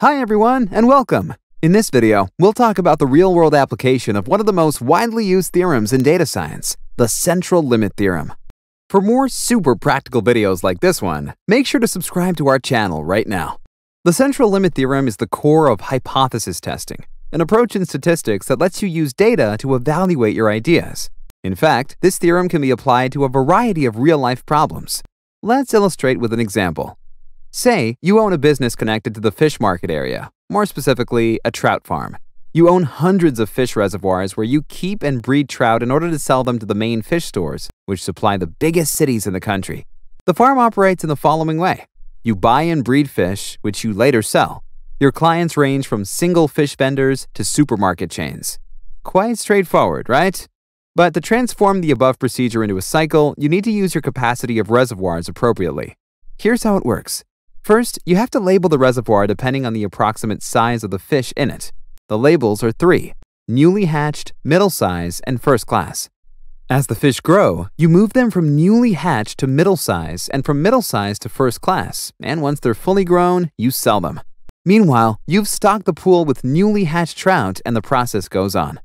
Hi everyone, and welcome! In this video, we'll talk about the real-world application of one of the most widely used theorems in data science, the central limit theorem. For more super practical videos like this one, make sure to subscribe to our channel right now. The central limit theorem is the core of hypothesis testing, an approach in statistics that lets you use data to evaluate your ideas. In fact, this theorem can be applied to a variety of real-life problems. Let's illustrate with an example. Say you own a business connected to the fish market area, more specifically, a trout farm. You own hundreds of fish reservoirs where you keep and breed trout in order to sell them to the main fish stores, which supply the biggest cities in the country. The farm operates in the following way you buy and breed fish, which you later sell. Your clients range from single fish vendors to supermarket chains. Quite straightforward, right? But to transform the above procedure into a cycle, you need to use your capacity of reservoirs appropriately. Here's how it works First, you have to label the reservoir depending on the approximate size of the fish in it. The labels are three, newly hatched, middle size, and first class. As the fish grow, you move them from newly hatched to middle size and from middle size to first class, and once they're fully grown, you sell them. Meanwhile, you've stocked the pool with newly hatched trout and the process goes on.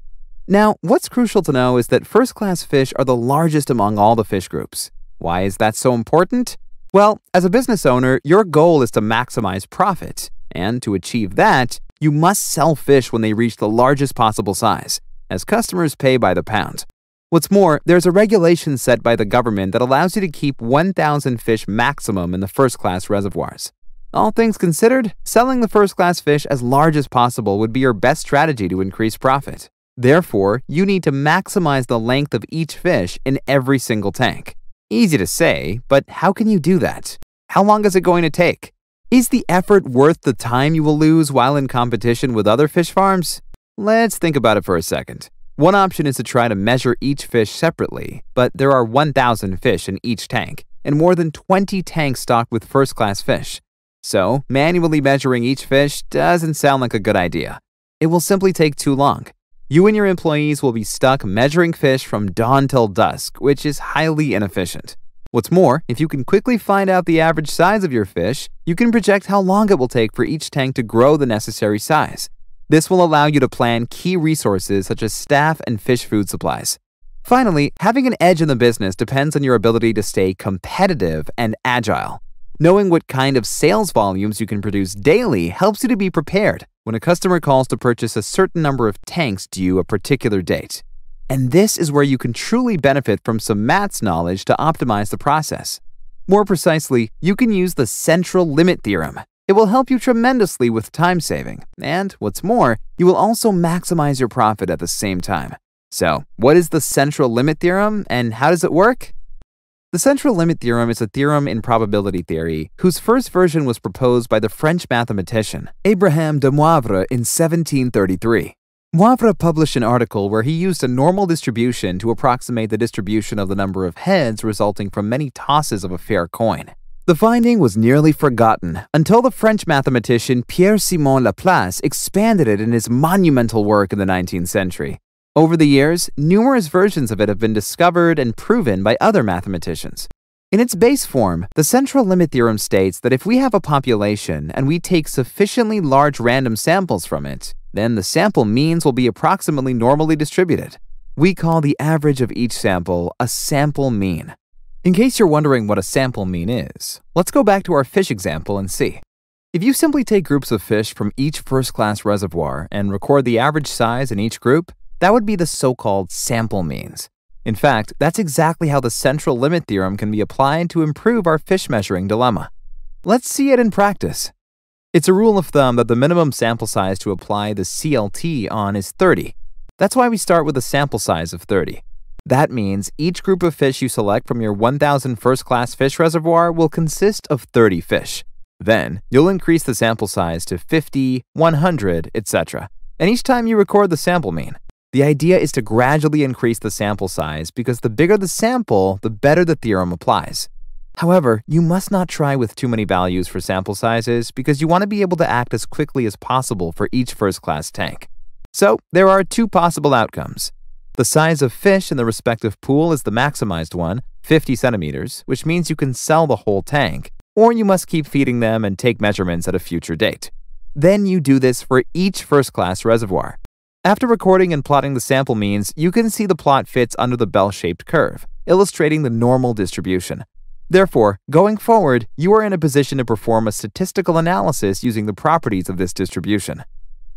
Now, what's crucial to know is that first class fish are the largest among all the fish groups. Why is that so important? Well, as a business owner, your goal is to maximize profit, and to achieve that, you must sell fish when they reach the largest possible size, as customers pay by the pound. What's more, there's a regulation set by the government that allows you to keep 1,000 fish maximum in the first class reservoirs. All things considered, selling the first class fish as large as possible would be your best strategy to increase profit. Therefore, you need to maximize the length of each fish in every single tank. Easy to say, but how can you do that? How long is it going to take? Is the effort worth the time you will lose while in competition with other fish farms? Let's think about it for a second. One option is to try to measure each fish separately, but there are 1,000 fish in each tank, and more than 20 tanks stocked with first-class fish. So, manually measuring each fish doesn't sound like a good idea. It will simply take too long. You and your employees will be stuck measuring fish from dawn till dusk, which is highly inefficient. What's more, if you can quickly find out the average size of your fish, you can project how long it will take for each tank to grow the necessary size. This will allow you to plan key resources such as staff and fish food supplies. Finally, having an edge in the business depends on your ability to stay competitive and agile. Knowing what kind of sales volumes you can produce daily helps you to be prepared when a customer calls to purchase a certain number of tanks due a particular date. And this is where you can truly benefit from some Matt's knowledge to optimize the process. More precisely, you can use the central limit theorem. It will help you tremendously with time saving, and what's more, you will also maximize your profit at the same time. So, what is the central limit theorem and how does it work? The central limit theorem is a theorem in probability theory whose first version was proposed by the French mathematician Abraham de Moivre in 1733. Moivre published an article where he used a normal distribution to approximate the distribution of the number of heads resulting from many tosses of a fair coin. The finding was nearly forgotten until the French mathematician Pierre-Simon Laplace expanded it in his monumental work in the 19th century. Over the years, numerous versions of it have been discovered and proven by other mathematicians. In its base form, the central limit theorem states that if we have a population and we take sufficiently large random samples from it, then the sample means will be approximately normally distributed. We call the average of each sample a sample mean. In case you're wondering what a sample mean is, let's go back to our fish example and see. If you simply take groups of fish from each first-class reservoir and record the average size in each group, that would be the so-called sample means. In fact, that's exactly how the central limit theorem can be applied to improve our fish measuring dilemma. Let's see it in practice. It's a rule of thumb that the minimum sample size to apply the CLT on is 30. That's why we start with a sample size of 30. That means each group of fish you select from your 1,000 first-class fish reservoir will consist of 30 fish. Then, you'll increase the sample size to 50, 100, etc. And each time you record the sample mean, the idea is to gradually increase the sample size because the bigger the sample, the better the theorem applies. However, you must not try with too many values for sample sizes because you want to be able to act as quickly as possible for each first-class tank. So, there are two possible outcomes. The size of fish in the respective pool is the maximized one, 50 centimeters, which means you can sell the whole tank, or you must keep feeding them and take measurements at a future date. Then you do this for each first-class reservoir. After recording and plotting the sample means, you can see the plot fits under the bell-shaped curve, illustrating the normal distribution. Therefore, going forward, you are in a position to perform a statistical analysis using the properties of this distribution.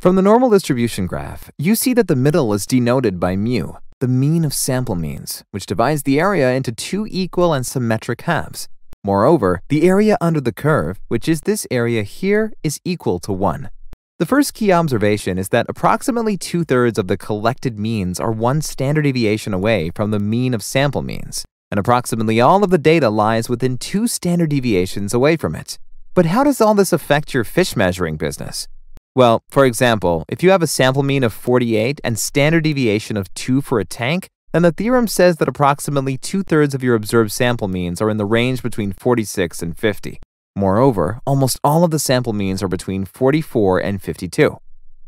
From the normal distribution graph, you see that the middle is denoted by mu, the mean of sample means, which divides the area into two equal and symmetric halves. Moreover, the area under the curve, which is this area here, is equal to 1. The first key observation is that approximately two thirds of the collected means are one standard deviation away from the mean of sample means, and approximately all of the data lies within two standard deviations away from it. But how does all this affect your fish measuring business? Well, for example, if you have a sample mean of 48 and standard deviation of 2 for a tank, then the theorem says that approximately two thirds of your observed sample means are in the range between 46 and 50. Moreover, almost all of the sample means are between 44 and 52.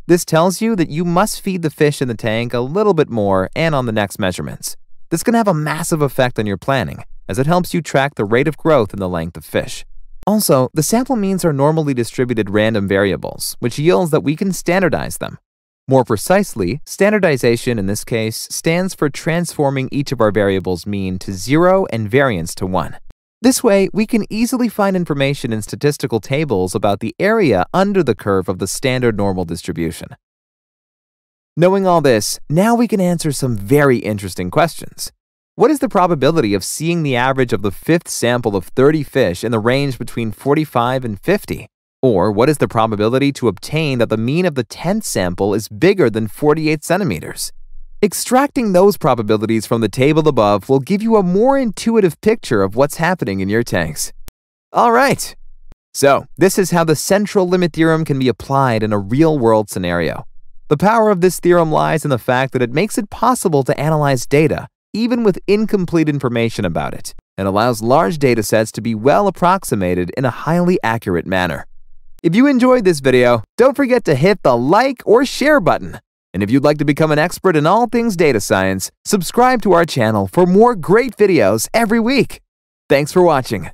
This tells you that you must feed the fish in the tank a little bit more and on the next measurements. This can have a massive effect on your planning, as it helps you track the rate of growth and the length of fish. Also, the sample means are normally distributed random variables, which yields that we can standardize them. More precisely, standardization in this case stands for transforming each of our variables mean to zero and variance to one. This way, we can easily find information in statistical tables about the area under the curve of the standard normal distribution. Knowing all this, now we can answer some very interesting questions. What is the probability of seeing the average of the fifth sample of 30 fish in the range between 45 and 50? Or what is the probability to obtain that the mean of the 10th sample is bigger than 48 centimeters? Extracting those probabilities from the table above will give you a more intuitive picture of what's happening in your tanks. All right. So, this is how the central limit theorem can be applied in a real-world scenario. The power of this theorem lies in the fact that it makes it possible to analyze data, even with incomplete information about it, and allows large data sets to be well approximated in a highly accurate manner. If you enjoyed this video, don't forget to hit the like or share button. And if you'd like to become an expert in all things data science, subscribe to our channel for more great videos every week. Thanks for watching.